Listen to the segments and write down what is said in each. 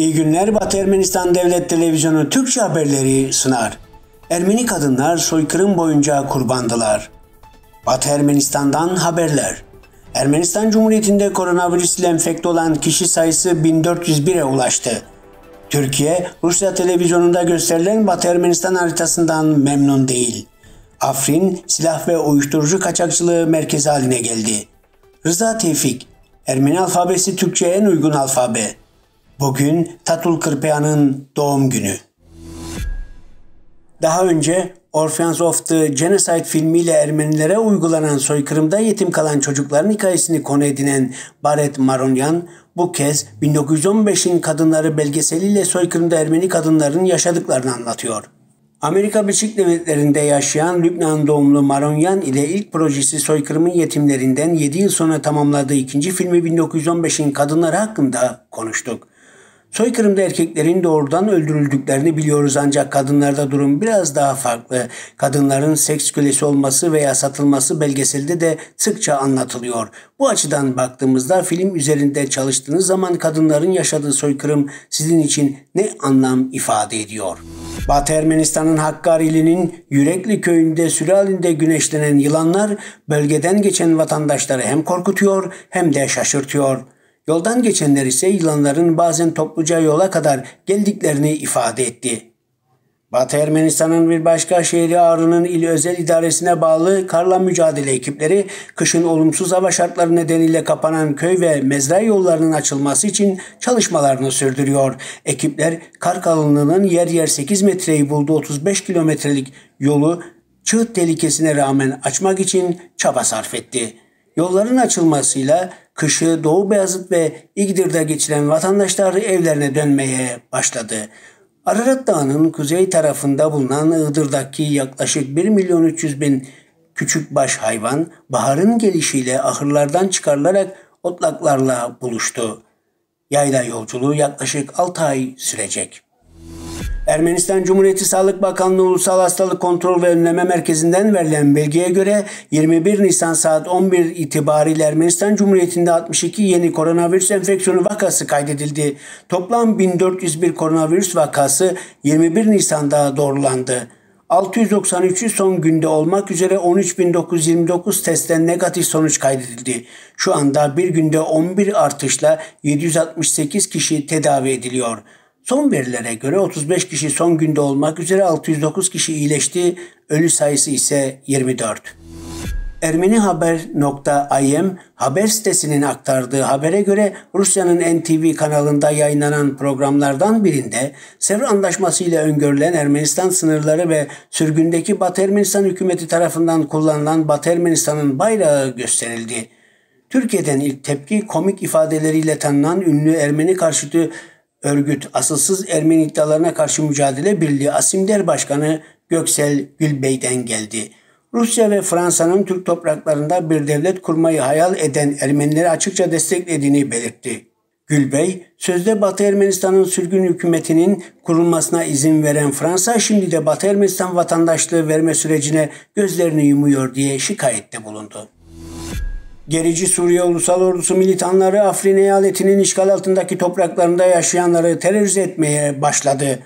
İyi günler Batı Ermenistan Devlet Televizyonu Türkçe haberleri sunar. Ermeni kadınlar soykırım boyunca kurbandılar. Batı Ermenistan'dan haberler. Ermenistan Cumhuriyeti'nde koronavirüs ile enfekte olan kişi sayısı 1401'e ulaştı. Türkiye, Rusya televizyonunda gösterilen Batı Ermenistan haritasından memnun değil. Afrin, silah ve uyuşturucu kaçakçılığı merkezi haline geldi. Rıza Tevfik, Ermeni alfabesi Türkçe'ye en uygun alfabe. Bugün Tatul Kırpeyan'ın doğum günü. Daha önce Orphans of the Genocide filmiyle Ermenilere uygulanan soykırımda yetim kalan çocukların hikayesini konu edinen Baret Maronyan bu kez 1915'in Kadınları belgeseliyle soykırımda Ermeni kadınların yaşadıklarını anlatıyor. Amerika Birleşik Devletleri'nde yaşayan Lübnan doğumlu Maronyan ile ilk projesi soykırımın yetimlerinden 7 yıl sonra tamamladığı ikinci filmi 1915'in kadınları hakkında konuştuk. Soykırımda erkeklerin doğrudan öldürüldüklerini biliyoruz ancak kadınlarda durum biraz daha farklı. Kadınların seks kölesi olması veya satılması belgeselde de sıkça anlatılıyor. Bu açıdan baktığımızda film üzerinde çalıştığınız zaman kadınların yaşadığı soykırım sizin için ne anlam ifade ediyor? Batı Ermenistan'ın Hakkari'linin Yürekli köyünde süre halinde güneşlenen yılanlar bölgeden geçen vatandaşları hem korkutuyor hem de şaşırtıyor. Yoldan geçenler ise yılanların bazen topluca yola kadar geldiklerini ifade etti. Batı Ermenistan'ın bir başka şehri Ağrı'nın il özel idaresine bağlı karla mücadele ekipleri kışın olumsuz hava şartları nedeniyle kapanan köy ve mezra yollarının açılması için çalışmalarını sürdürüyor. Ekipler kar kalınlığının yer yer 8 metreyi bulduğu 35 kilometrelik yolu çığ tehlikesine rağmen açmak için çaba sarf etti. Yolların açılmasıyla kışı Doğu Beyazıt ve İgdir'de geçiren vatandaşlar evlerine dönmeye başladı. Ararat Dağı'nın kuzey tarafında bulunan Iğdır'daki yaklaşık 1 milyon 300 bin küçük baş hayvan baharın gelişiyle ahırlardan çıkarılarak otlaklarla buluştu. Yayla yolculuğu yaklaşık 6 ay sürecek. Ermenistan Cumhuriyeti Sağlık Bakanlığı Ulusal Hastalık Kontrol ve Önleme Merkezi'nden verilen bilgiye göre 21 Nisan saat 11 itibariyle Ermenistan Cumhuriyeti'nde 62 yeni koronavirüs enfeksiyonu vakası kaydedildi. Toplam 1401 koronavirüs vakası 21 Nisan'da doğrulandı. 693'ü son günde olmak üzere 13.929 testten negatif sonuç kaydedildi. Şu anda bir günde 11 artışla 768 kişi tedavi ediliyor. Son verilere göre 35 kişi son günde olmak üzere 609 kişi iyileşti, ölü sayısı ise 24. Ermenihaber.im haber sitesinin aktardığı habere göre Rusya'nın NTV kanalında yayınlanan programlardan birinde Sevr Anlaşması ile öngörülen Ermenistan sınırları ve sürgündeki Batı Ermenistan hükümeti tarafından kullanılan Batı Ermenistan'ın bayrağı gösterildi. Türkiye'den ilk tepki komik ifadeleriyle tanınan ünlü Ermeni karşıtı Örgüt asılsız Ermeni iddialarına karşı mücadele birliği Asimder Başkanı Göksel Gülbey'den geldi. Rusya ve Fransa'nın Türk topraklarında bir devlet kurmayı hayal eden Ermenileri açıkça desteklediğini belirtti. Gülbey, sözde Batı Ermenistan'ın sürgün hükümetinin kurulmasına izin veren Fransa şimdi de Batı Ermenistan vatandaşlığı verme sürecine gözlerini yumuyor diye şikayette bulundu. Gerici Suriye Ulusal Ordusu militanları Afrin eyaletinin işgal altındaki topraklarında yaşayanları terörize etmeye başladı.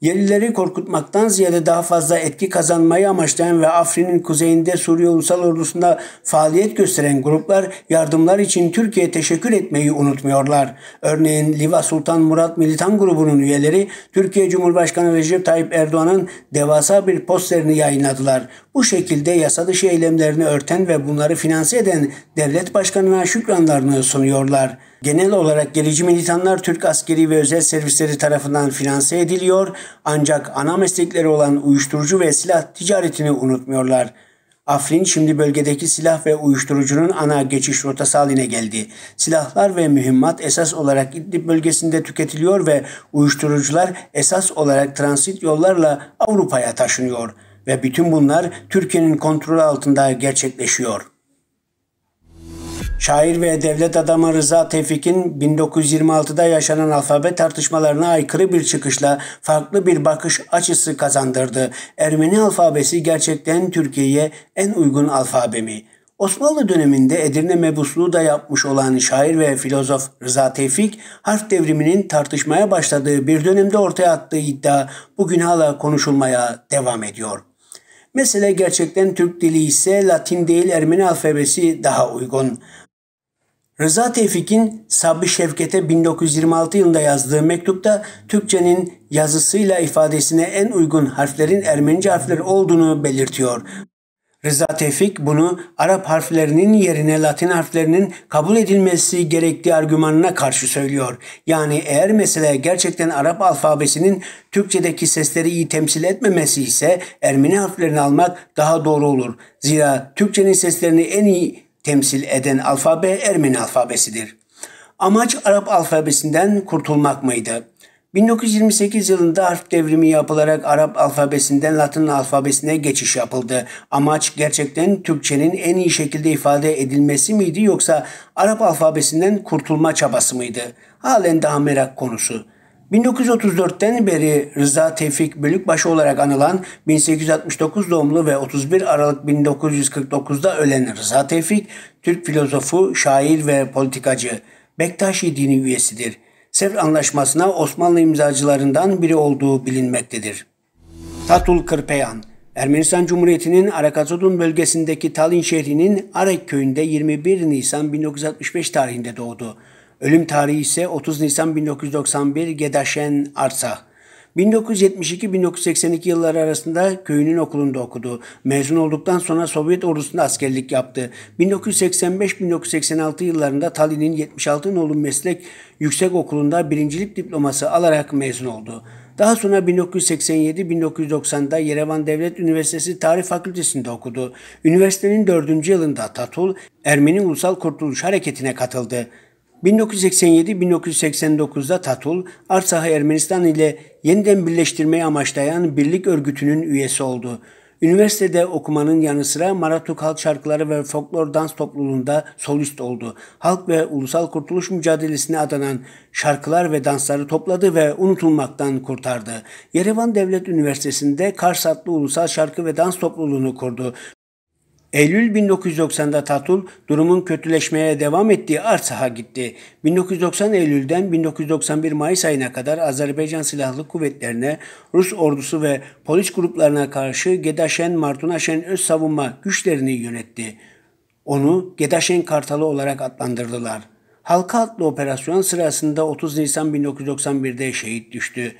Yerlileri korkutmaktan ziyade daha fazla etki kazanmayı amaçlayan ve Afrin'in kuzeyinde Suriye Ulusal Ordusu'nda faaliyet gösteren gruplar yardımlar için Türkiye'ye teşekkür etmeyi unutmuyorlar. Örneğin Liva Sultan Murat Militan Grubu'nun üyeleri Türkiye Cumhurbaşkanı Recep Tayyip Erdoğan'ın devasa bir posterini yayınladılar. Bu şekilde yasa dışı eylemlerini örten ve bunları finanse eden devlet başkanına şükranlarını sunuyorlar. Genel olarak gerici militanlar Türk askeri ve özel servisleri tarafından finanse ediliyor ancak ana meslekleri olan uyuşturucu ve silah ticaretini unutmuyorlar. Afrin şimdi bölgedeki silah ve uyuşturucunun ana geçiş rotası haline geldi. Silahlar ve mühimmat esas olarak İdlib bölgesinde tüketiliyor ve uyuşturucular esas olarak transit yollarla Avrupa'ya taşınıyor.'' Ve bütün bunlar Türkiye'nin kontrolü altında gerçekleşiyor. Şair ve devlet adamı Rıza Tevfik'in 1926'da yaşanan alfabet tartışmalarına aykırı bir çıkışla farklı bir bakış açısı kazandırdı. Ermeni alfabesi gerçekten Türkiye'ye en uygun alfabe mi? Osmanlı döneminde Edirne mebusluğu da yapmış olan şair ve filozof Rıza Tevfik, harf devriminin tartışmaya başladığı bir dönemde ortaya attığı iddia bugün hala konuşulmaya devam ediyor. Mesele gerçekten Türk dili ise Latin değil Ermeni alfabesi daha uygun. Rıza Tevfik'in Sabri Şevket'e 1926 yılında yazdığı mektupta Türkçenin yazısıyla ifadesine en uygun harflerin Ermenice harfleri olduğunu belirtiyor. Rıza Tevfik bunu Arap harflerinin yerine Latin harflerinin kabul edilmesi gerektiği argümanına karşı söylüyor. Yani eğer mesele gerçekten Arap alfabesinin Türkçedeki sesleri iyi temsil etmemesi ise Ermeni harflerini almak daha doğru olur. Zira Türkçenin seslerini en iyi temsil eden alfabe Ermeni alfabesidir. Amaç Arap alfabesinden kurtulmak mıydı? 1928 yılında harf devrimi yapılarak Arap alfabesinden Latin alfabesine geçiş yapıldı. Amaç gerçekten Türkçenin en iyi şekilde ifade edilmesi miydi yoksa Arap alfabesinden kurtulma çabası mıydı? Halen daha merak konusu. 1934'ten beri Rıza Tevfik Bölükbaşı olarak anılan 1869 doğumlu ve 31 Aralık 1949'da ölen Rıza Tevfik, Türk filozofu, şair ve politikacı, Bektaşi dini üyesidir. Sevr Anlaşması'na Osmanlı imzacılarından biri olduğu bilinmektedir. Tatul Kırpeyan Ermenistan Cumhuriyeti'nin Arakazodun bölgesindeki Talin şehrinin Arek köyünde 21 Nisan 1965 tarihinde doğdu. Ölüm tarihi ise 30 Nisan 1991 Gedaşen Arsa. 1972-1982 yılları arasında köyünün okulunda okudu. Mezun olduktan sonra Sovyet ordusunda askerlik yaptı. 1985-1986 yıllarında Tallinn'in 76 nolu meslek yüksek okulunda birincilik diploması alarak mezun oldu. Daha sonra 1987-1990'da Yerevan Devlet Üniversitesi Tarih Fakültesinde okudu. Üniversitenin dördüncü yılında Tatul, Ermeni Ulusal Kurtuluş Hareketi'ne katıldı. 1987-1989'da Tatul, Arsah'ı Ermenistan ile yeniden birleştirmeyi amaçlayan birlik örgütünün üyesi oldu. Üniversitede okumanın yanı sıra Maratuk Halk Şarkıları ve Folklor Dans Topluluğunda solist oldu. Halk ve ulusal kurtuluş mücadelesine adanan şarkılar ve dansları topladı ve unutulmaktan kurtardı. Yerevan Devlet Üniversitesi'nde Kars adlı ulusal şarkı ve dans topluluğunu kurdu. Eylül 1990'da Tatul durumun kötüleşmeye devam ettiği Arsah'a gitti. 1990 Eylül'den 1991 Mayıs ayına kadar Azerbaycan Silahlı Kuvvetlerine, Rus ordusu ve polis gruplarına karşı Gedaşen Martunaşen öz savunma güçlerini yönetti. Onu Gedaşen Kartalı olarak adlandırdılar. Halka adlı operasyon sırasında 30 Nisan 1991'de şehit düştü.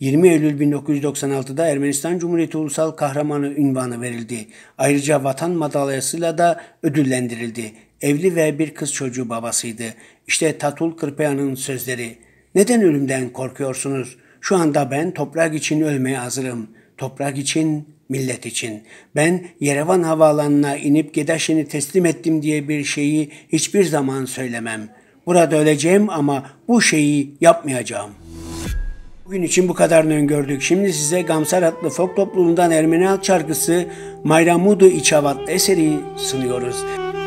20 Eylül 1996'da Ermenistan Cumhuriyeti Ulusal Kahramanı ünvanı verildi. Ayrıca vatan madalyasıyla da ödüllendirildi. Evli ve bir kız çocuğu babasıydı. İşte Tatul Kırpeyan'ın sözleri. Neden ölümden korkuyorsunuz? Şu anda ben toprak için ölmeye hazırım. Toprak için, millet için. Ben Yerevan havaalanına inip Gedaşin'i teslim ettim diye bir şeyi hiçbir zaman söylemem. Burada öleceğim ama bu şeyi yapmayacağım.'' Bugün için bu kadarını öngördük. Şimdi size Gamsar adlı folk topluluğundan Ermeni halk şarkısı Mayramudu İçavat eseri sunuyoruz. Müzik